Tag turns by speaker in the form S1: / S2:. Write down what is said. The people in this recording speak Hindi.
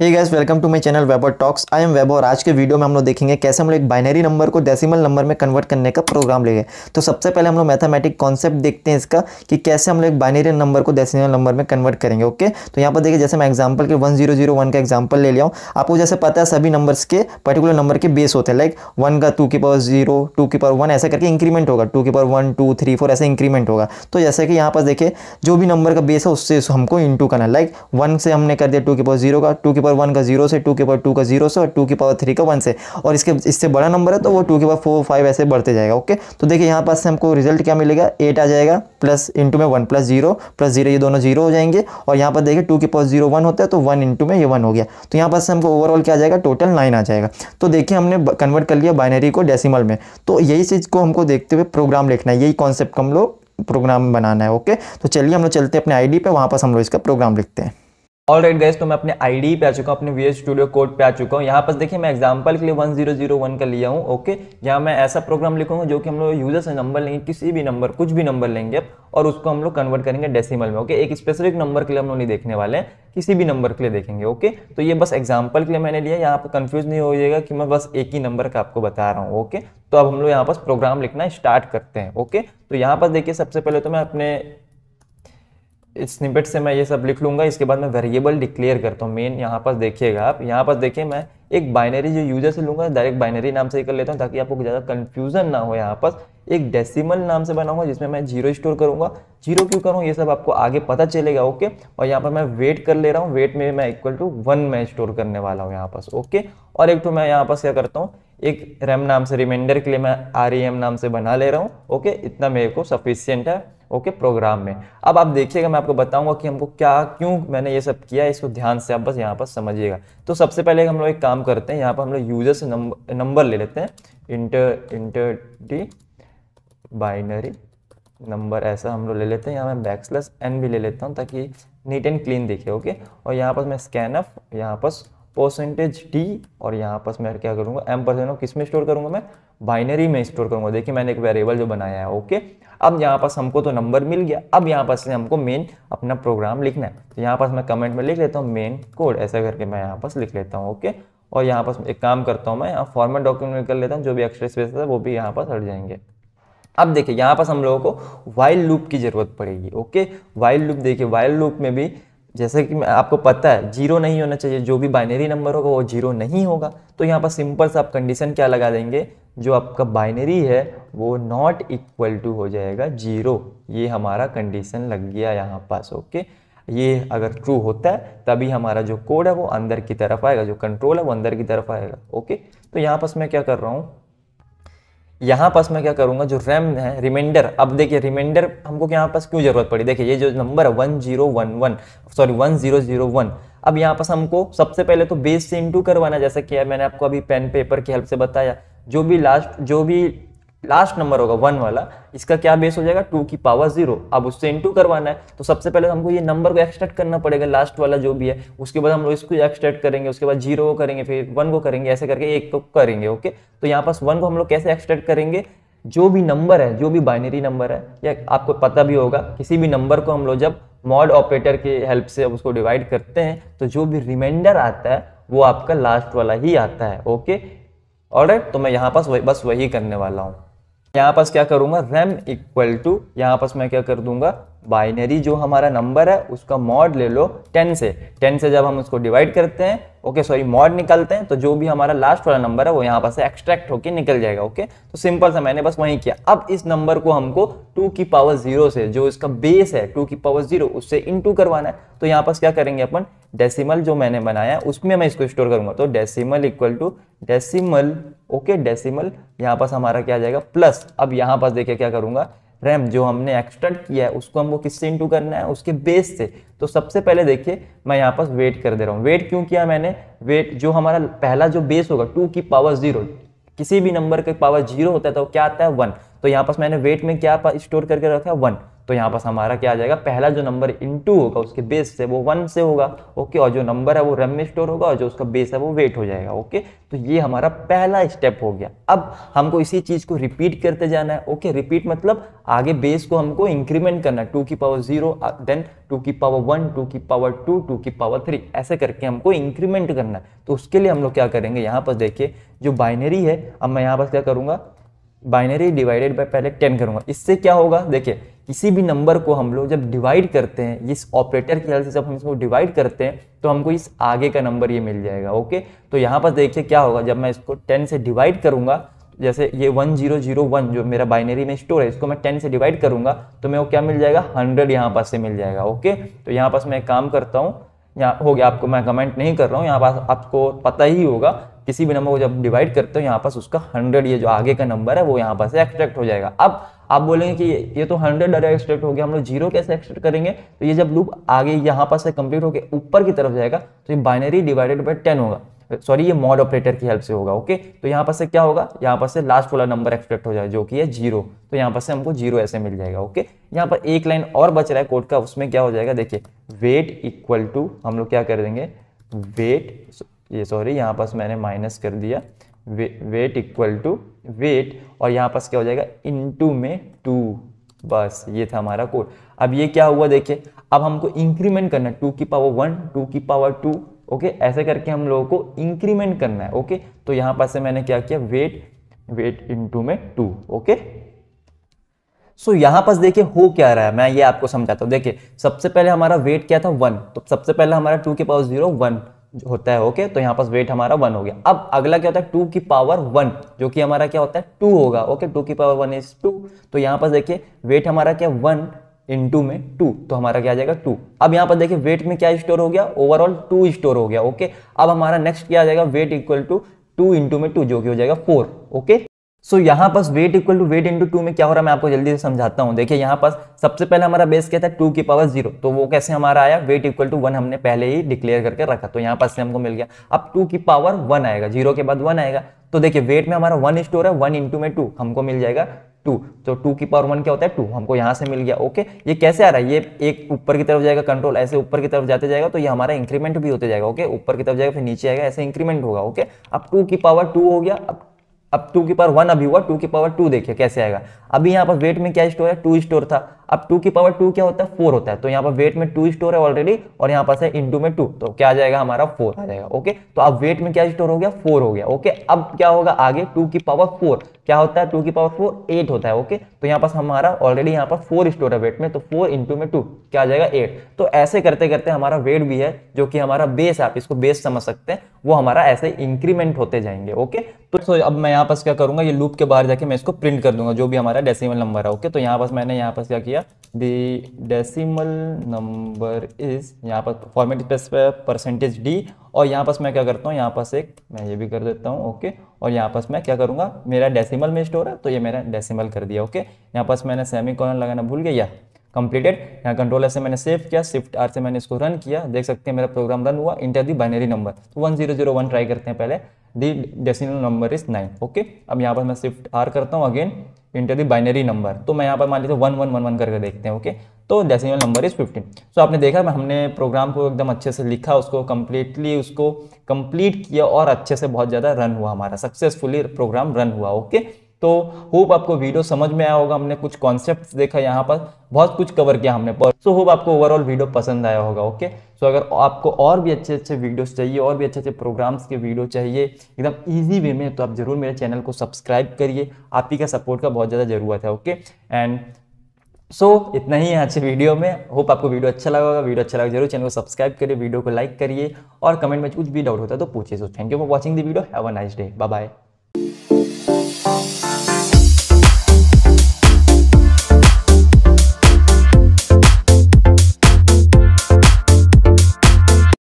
S1: hey guys welcome to my channel Weber talks I am Weber और आज के वीडियो में हम लोग देखेंगे कैसे हम लोग एक बाइनरी नंबर को डेसिमल नंबर में कन्वर्ट करने का प्रोग्राम लेंगे तो सबसे पहले हम लोग मैथमेटिक कॉन्सेप्ट देखते हैं इसका कि कैसे हम लोग एक बाइनरी नंबर को डेसिमल नंबर में कन्वर्ट करेंगे ओके तो यहाँ पर देखिए जैसे मैं एग्जाम्पल के वन का एग्जाम्पल ले लिया हूँ आपको जैसे पता है सभी नंबर्स के पर्टिकुलर नंबर के बेस होते हैं लाइक वन का टू की पावर जीरो टू की पावर वन ऐसा करके इंक्रीमेंट होगा टू की power one two three four ऐसे इंक्रीमेंट होगा तो जैसे कि यहाँ पर देखिए जो भी नंबर का बेस है उससे हमको इंटू करना लाइक वन से हमने कर दिया टू की पावर जीरो का टू की पावर वन का जीरो से टू के पावर टू का जीरो से और टू के पावर थ्री का वन से और इसके इससे बड़ा नंबर है तो वो टू के पावर फोर फाइव ऐसे बढ़ते जाएगा ओके तो देखिए यहाँ पास से हमको रिजल्ट क्या मिलेगा एट आ जाएगा प्लस इंटू में one plus zero plus zero ये दोनों जीरो हो जाएंगे और यहाँ पर देखिए टू के पावर जीरो वन होता है तो वन इंटू में ये वन हो गया तो यहाँ पास से हमको ओवरऑल क्या आ जाएगा टोटल नाइन आ जाएगा तो देखिए हमने कन्वर्ट कर लिया बाइनरी को डेसिमल में तो यही चीज़ को हमको देखते हुए प्रोग्राम लिखना है यही कॉन्सेप्ट हम लोग प्रोग्राम बनाना है ओके तो चलिए हम लोग चलते हैं अपने आईडी पे वहाँ पर हम लोग इसका प्रोग्राम लिखते हैं
S2: ऑल राइट गैस तो मैं अपने आईडी पे आ चुका हूँ अपने वी स्टूडियो कोड पे आ चुका हूँ यहाँ पर देखिए मैं एग्जांपल के लिए 1001 का लिया हूँ ओके यहाँ मैं ऐसा प्रोग्राम लिखूंगा जो कि हम लोग यूजर से नंबर लेंगे किसी भी नंबर कुछ भी नंबर लेंगे और उसको हम लोग कन्वर्ट करेंगे डेसिमल में ओके एक स्पेसिफिक नंबर के लिए हम लोग नहीं देखने वाले हैं किसी भी नंबर के लिए देखेंगे ओके तो ये बस एग्जाम्पल के लिए मैंने लिया यहाँ पर कन्फ्यूज नहीं होइएगा कि मैं बस एक ही नंबर का आपको बता रहा हूँ ओके तो अब हम लोग यहाँ पर प्रोग्राम लिखना स्टार्ट करते हैं ओके तो यहाँ पर देखिए सबसे पहले तो मैं अपने स्निपेट से मैं ये सब लिख लूँगा इसके बाद मैं वेरिएबल डिक्लेयर करता हूँ मेन यहाँ पर देखिएगा आप यहाँ पर देखिए मैं एक बाइनरी जो यूजर से लूँगा डायरेक्ट बाइनरी नाम से ही कर लेता हूँ ताकि आपको ज़्यादा कन्फ्यूज़न ना हो यहाँ पर एक डेसिमल नाम से बनाऊंगा जिसमें मैं जीरो स्टोर करूँगा जीरो क्यों करूँ ये सब आपको आगे पता चलेगा ओके और यहाँ पर मैं वेट कर ले रहा हूँ वेट में मैं इक्वल टू वन में स्टोर करने वाला हूँ यहाँ पर ओके और एक तो मैं यहाँ पर क्या करता हूँ एक रैम नाम से रिमाइंडर के लिए मैं आर ई एम नाम से बना ले रहा हूँ ओके इतना मेरे को सफिशियंट है ओके प्रोग्राम में अब आप देखिएगा मैं आपको बताऊंगा कि हमको क्या क्यों मैंने ये सब किया इसको ध्यान से आप बस यहाँ पर समझिएगा तो सबसे पहले हम लोग एक काम करते हैं यहाँ पर हम लोग यूजर से नंबर नंबर ले लेते हैं enter enter the binary number ऐसा हम लोग ले लेते हैं यहाँ मैं बैकस्लस एन भी ले लेता हूँ ताकि नीट एंड क्लीन दिखे ओके और यहाँ पर मैं स्कैन अप यहाँ पर परसेंटेज डी और यहाँ पर मैं क्या करूँगा एम परसेंट ऑफ किस में स्टोर करूँगा मैं बाइनरी में स्टोर करूँगा देखिए मैंने एक वेरिएबल जो बनाया है ओके अब यहाँ पास हमको तो नंबर मिल गया अब यहाँ पास हमको मेन अपना प्रोग्राम लिखना है तो यहाँ पास मैं कमेंट में लिख लेता हूँ मेन कोड ऐसा करके मैं यहाँ पास लिख लेता हूँ ओके और यहाँ पास एक काम करता हूँ मैं यहाँ फॉर्मेट डॉक्यूमेंट कर लेता हूँ जो भी एक्सट्रा स्पेस है वो भी यहाँ पास हट जाएंगे अब देखिए यहाँ पास हम लोगों को वाइल्ड लूप की ज़रूरत पड़ेगी ओके वाइल्ड लूप देखिए वाइल्ड लूप में भी जैसे कि आपको पता है जीरो नहीं होना चाहिए जो भी बाइनरी नंबर होगा वो जीरो नहीं होगा तो यहाँ पर सिंपल सा आप कंडीशन क्या लगा देंगे जो आपका बाइनरी है वो नॉट इक्वल टू हो जाएगा जीरो ये हमारा कंडीशन लग गया यहाँ पास ओके ये अगर ट्रू होता है तभी हमारा जो कोड है वो अंदर की तरफ आएगा जो कंट्रोल है वो अंदर की तरफ आएगा ओके तो यहाँ पास मैं क्या कर रहा हूँ यहाँ पास मैं क्या करूँगा जो रैम है रिमाइंडर अब देखिए रिमाइंडर हमको यहाँ पास क्यों ज़रूरत पड़ी देखिए ये जो नंबर है one zero one one sorry one zero zero one अब यहाँ पास हमको सबसे पहले तो बेस से इंटू करवाना जैसा कि मैंने आपको अभी पेन पेपर की हेल्प से बताया जो भी लास्ट जो भी लास्ट नंबर होगा वन वाला इसका क्या बेस हो जाएगा टू की पावर जीरो अब उससे इंटू करवाना है तो सबसे पहले हमको ये नंबर को एक्सट्रैक्ट करना पड़ेगा लास्ट वाला जो भी है उसके बाद हम लोग इसको एक्सट्रैक्ट करेंगे उसके बाद जीरो को करेंगे फिर वन को करेंगे ऐसे करके एक को करेंगे ओके तो यहाँ पास वन को हम लोग कैसे एक्सट्रैक्ट करेंगे जो भी नंबर है जो भी बाइनरी नंबर है या आपको पता भी होगा किसी भी नंबर को हम लोग जब मॉड ऑपरेटर की हेल्प से उसको डिवाइड करते हैं तो जो भी रिमाइंडर आता है वो आपका लास्ट वाला ही आता है ओके ऑर्डर तो मैं यहाँ पास वही बस वही करने वाला हूँ यहाँ पास क्या करूँगा रैम इक्वल टू यहाँ पास मैं क्या कर दूंगा बाइनरी जो हमारा नंबर है उसका मॉड ले लो 10 से 10 से जब हम उसको डिवाइड करते हैं ओके सॉरी मॉड निकालते हैं तो जो भी हमारा लास्ट वाला नंबर है वो यहाँ पास एक्सट्रैक्ट होकर निकल जाएगा ओके तो सिंपल सा मैंने बस वही किया अब इस नंबर को हमको टू की पावर जीरो से जो इसका बेस है टू की पावर जीरो उससे इन करवाना है तो यहाँ पास क्या करेंगे अपन डेसीमल जो मैंने बनाया उसमें मैं इसको स्टोर करूंगा तो decimal equal to decimal okay decimal यहाँ पास हमारा क्या आ जाएगा प्लस अब यहाँ पास देखिए क्या करूँगा रैम जो हमने एक्सट्रैक्ट किया है उसको हमको किससे इंटू करना है उसके बेस से तो सबसे पहले देखिए मैं यहाँ पास वेट कर दे रहा हूँ वेट क्यों किया मैंने वेट जो हमारा पहला जो बेस होगा टू की पावर जीरो किसी भी नंबर का पावर जीरो होता है तो क्या आता है वन तो यहाँ पास मैंने वेट में क्या स्टोर करके रखा है वन तो यहाँ पास हमारा क्या आ जाएगा पहला जो नंबर इन टू होगा उसके बेस से वो वन से होगा ओके और जो नंबर है वो रेम में स्टोर होगा और जो उसका बेस है वो वेट हो जाएगा ओके तो ये हमारा पहला स्टेप हो गया अब हमको इसी चीज़ को रिपीट करते जाना है ओके रिपीट मतलब आगे बेस को हमको इंक्रीमेंट करना है टू की पावर जीरो देन टू की पावर वन टू की पावर टू टू की पावर थ्री ऐसे करके हमको इंक्रीमेंट करना है तो उसके लिए हम लोग क्या करेंगे यहाँ पर देखिए जो बाइनरी है अब मैं यहाँ पर क्या करूँगा बाइनरी डिवाइडेड बाय पहले टेन करूँगा इससे क्या होगा देखिए किसी भी नंबर को हम लोग जब डिवाइड करते हैं इस ऑपरेटर की हेल्प से जब हम इसको डिवाइड करते हैं तो हमको इस आगे का नंबर ये मिल जाएगा ओके तो यहाँ पर देखिए क्या होगा जब मैं इसको टेन से डिवाइड करूँगा जैसे ये वन जीरो जीरो वन जो मेरा बाइनरी में स्टोर है इसको मैं टेन से डिवाइड करूंगा तो मेरे को क्या मिल जाएगा हंड्रेड यहाँ पास से मिल जाएगा ओके तो यहाँ पास मैं काम करता हूँ यहाँ हो गया आपको मैं कमेंट नहीं कर रहा हूँ यहाँ पास आपको पता ही होगा किसी भी नंबर को जब डिवाइड करते हो यहाँ पास उसका हंड्रेड ये जो आगे का नंबर है वो यहाँ पास एक्सट्रैक्ट हो जाएगा अब आप बोलेंगे कि ये तो हंड्रेड अरे एक्सट्रेक्ट हो गया हम लोग जीरो कैसे एक्सट्रेक्ट करेंगे तो ये जब लूप आगे यहाँ पर से कंप्लीट होकर ऊपर की तरफ जाएगा तो ये बाइनरी डिवाइडेड बाई टेन होगा सॉरी ये मॉड ऑपरेटर की हेल्प से होगा ओके तो यहाँ पर से क्या होगा यहाँ पर से लास्ट वाला नंबर एक्सट्रेक्ट हो जाएगा जो कि है जीरो तो यहाँ पर से हमको जीरो ऐसे मिल जाएगा ओके यहाँ पर एक लाइन और बच रहा है कोड का उसमें क्या हो जाएगा देखिए वेट इक्वल टू हम लोग क्या कर देंगे वेट ये सॉरी यहाँ पर मैंने माइनस कर दिया वेट इक्वल टू वेट और यहाँ पास क्या हो जाएगा इनटू में टू बस ये था हमारा कोड अब ये क्या हुआ देखिए अब हमको इंक्रीमेंट करना है टू की पावर वन टू की पावर टू ओके ऐसे करके हम लोगों को इंक्रीमेंट करना है ओके तो यहाँ पास से मैंने क्या किया वेट वेट इनटू में टू ओके सो so, यहाँ पास देखिए हो क्या रहा है मैं ये आपको समझाता हूँ देखिए सबसे पहले हमारा वेट क्या था वन तो सबसे पहले हमारा टू के पावर जीरो वन होता है ओके तो यहाँ पर वेट हमारा वन हो गया अब अगला क्या होता है टू की पावर वन जो कि हमारा क्या होता है टू होगा ओके टू की पावर वन इज टू तो यहाँ पर देखिए वेट हमारा क्या वन इन टू में टू तो हमारा क्या आ जाएगा टू अब यहाँ पर देखिए वेट में क्या स्टोर हो गया ओवरऑल टू स्टोर हो गया ओके अब हमारा नेक्स्ट क्या आ जाएगा weight equal to two into में टू जो कि हो जाएगा फोर ओके सो so, यहाँ पास weight equal to weight into two में क्या हो रहा है मैं आपको जल्दी से समझाता हूँ देखिए यहाँ पास सबसे पहले हमारा बेस क्या था टू की पावर जीरो तो वो कैसे हमारा आया वेट इक्वल टू वन हमने पहले ही डिक्लेयर करके रखा तो यहाँ पास से हमको मिल गया अब टू की पावर वन आएगा जीरो के बाद वन आएगा तो देखिए वेट में हमारा वन स्टोर है वन इंटू में टू हमको मिल जाएगा टू तो टू की पावर वन क्या होता है टू हमको यहाँ से मिल गया ओके ये कैसे आ रहा है ये एक ऊपर की तरफ जाएगा कंट्रोल ऐसे ऊपर की तरफ जाते जाएगा तो ये हमारा इंक्रीमेंट भी होते जाएगा ओके ऊपर की तरफ जाएगा फिर नीचे आएगा ऐसे इंक्रीमेंट होगा ओके अब टू की पावर टू हो गया अब अब टू की पावर वन अभी हुआ टू की पावर टू देखिए कैसे आएगा अभी यहाँ पर वेट में क्या स्टोर है टू स्टोर था अब टू की पावर टू क्या होता है फोर होता है तो यहाँ पर वेट में टू स्टोर है ऑलरेडी और यहाँ पास है इंटू में टू तो क्या आ जाएगा हमारा फोर आ जाएगा ओके तो अब वेट में क्या स्टोर हो गया फोर हो गया ओके अब क्या होगा आगे टू की पावर फोर क्या होता है टू की पावर फोर एट होता है ओके तो यहाँ पास हमारा ऑलरेडी यहाँ पर फोर स्टोर है वेट में तो फोर इंटू में टू क्या आ जाएगा एट तो ऐसे करते करते हमारा वेट भी है जो कि हमारा बेस आप इसको बेस समझ सकते हैं वो हमारा ऐसे इंक्रीमेंट होते जाएंगे ओके तो, सो अब मैं यहाँ पास क्या करूंगा ये लूप के बाहर जाके मैं इसको प्रिंट कर दूंगा जो भी हमारा डेसिमल नंबर है ओके तो यहाँ पास मैंने यहाँ पास क्या किया दिया द डेसिमल नंबर इज यहाँ पर फॉर्मेट पे परसेंटेज डी और यहाँ पर मैं क्या करता हूँ यहाँ पास एक मैं ये भी कर देता हूँ ओके और यहाँ पास मैं क्या करूँगा मेरा डेसीमल में स्टोर है तो ये मेरा डेसीमल कर दिया ओके यहाँ पास मैंने सेमी कॉलर लगाना भूल गया कंप्लीटेड यहाँ कंट्रोल से मैंने सेव किया शिफ्ट आर से मैंने इसको रन किया देख सकते हैं मेरा प्रोग्राम रन हुआ इंटर दी बाइनरी नंबर तो one zero zero one try करते हैं पहले the decimal number is nine okay अब यहाँ पर मैं शिफ्ट आर करता हूँ again enter the binary number तो मैं यहाँ पर मान लेते वन वन वन वन करके देखते हैं ओके तो decimal number is fifteen so आपने देखा हमने प्रोग्राम को एकदम अच्छे से लिखा उसको कम्प्लीटली उसको कंप्लीट किया और अच्छे से बहुत ज़्यादा रन हुआ हमारा सक्सेसफुली प्रोग्राम रन हुआ ओके तो होप आपको वीडियो समझ में आया होगा हमने कुछ कॉन्सेप्ट देखा यहाँ पर बहुत कुछ कवर किया हमने पर सो होप आपको ओवरऑल वीडियो पसंद आया होगा ओके सो अगर आपको और भी अच्छे अच्छे वीडियोस चाहिए और भी अच्छे अच्छे प्रोग्राम्स के वीडियो चाहिए एकदम ईजी वे में तो आप जरूर मेरे चैनल को सब्सक्राइब करिए आप ही का सपोर्ट का बहुत ज़्यादा ज़रूरत है ओके एंड सो so, इतना ही है आज के वीडियो में होप आपको वीडियो अच्छा लगा होगा वीडियो अच्छा लगा जरूर चैनल को सब्सक्राइब करिए वीडियो को लाइक करिए और कमेंट में कुछ भी डाउट होता है तो पूछिए so thank you for watching the video have a nice day bye bye